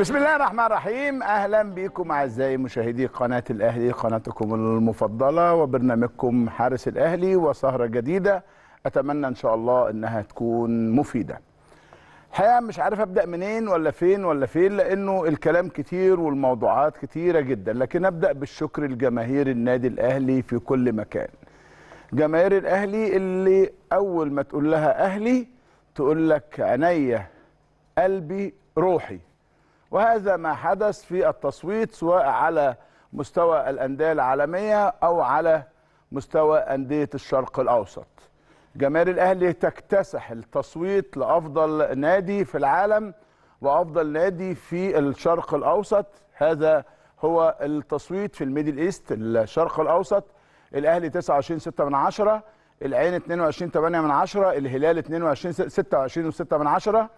بسم الله الرحمن الرحيم اهلا بكم اعزائي مشاهدي قناه الاهلي قناتكم المفضله وبرنامجكم حارس الاهلي وسهره جديده اتمنى ان شاء الله انها تكون مفيده الحقيقه مش عارف ابدا منين ولا فين ولا فين لانه الكلام كتير والموضوعات كتيره جدا لكن ابدا بالشكر لجماهير النادي الاهلي في كل مكان جماهير الاهلي اللي اول ما تقول لها اهلي تقول لك عينيا قلبي روحي وهذا ما حدث في التصويت سواء على مستوى الأندية العالمية أو على مستوى أندية الشرق الأوسط جماهير الأهلي تكتسح التصويت لأفضل نادي في العالم وأفضل نادي في الشرق الأوسط هذا هو التصويت في الميدل إيست الشرق الأوسط الأهلي 29 6 من عشرة العين 22 8 من عشرة الهلال 22 26 6 من عشرة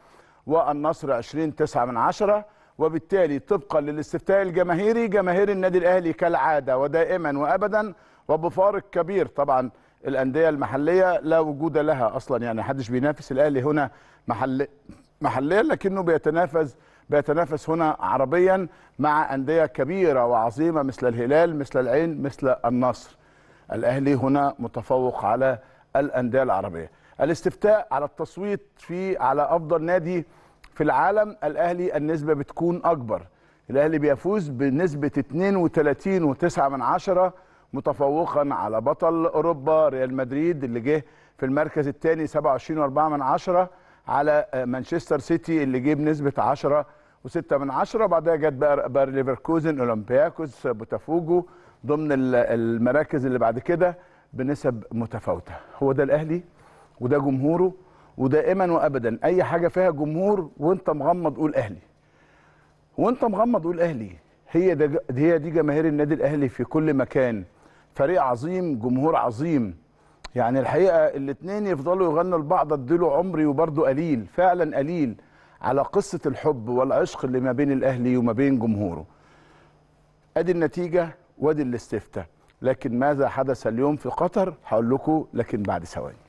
والنصر 20 9 من عشرة وبالتالي طبقا للاستفتاء الجماهيري جماهير النادي الاهلي كالعاده ودائما وابدا وبفارق كبير طبعا الانديه المحليه لا وجود لها اصلا يعني حدش بينافس الاهلي هنا محل محليا لكنه بيتنافس بيتنافس هنا عربيا مع انديه كبيره وعظيمه مثل الهلال مثل العين مثل النصر الاهلي هنا متفوق على الانديه العربيه الاستفتاء على التصويت في على افضل نادي في العالم الاهلي النسبه بتكون اكبر الاهلي بيفوز بنسبه 32.9 متفوقا على بطل اوروبا ريال مدريد اللي جه في المركز الثاني 27.4 على مانشستر سيتي اللي جه بنسبه 10 و6 من 10 بعدها جت بقى ليفركوزن اولمبياكوس بوتافوجو ضمن المراكز اللي بعد كده بنسب متفاوته هو ده الاهلي وده جمهوره ودائما وابدا اي حاجه فيها جمهور وانت مغمض قول اهلي وانت مغمض قول اهلي هي ده هي دي جماهير النادي الاهلي في كل مكان فريق عظيم جمهور عظيم يعني الحقيقه الاثنين يفضلوا يغنوا لبعض اديله عمري وبرده قليل فعلا قليل على قصه الحب والعشق اللي ما بين الاهلي وما بين جمهوره ادي النتيجه وادي الاستفتاء لكن ماذا حدث اليوم في قطر هقول لكم لكن بعد ثواني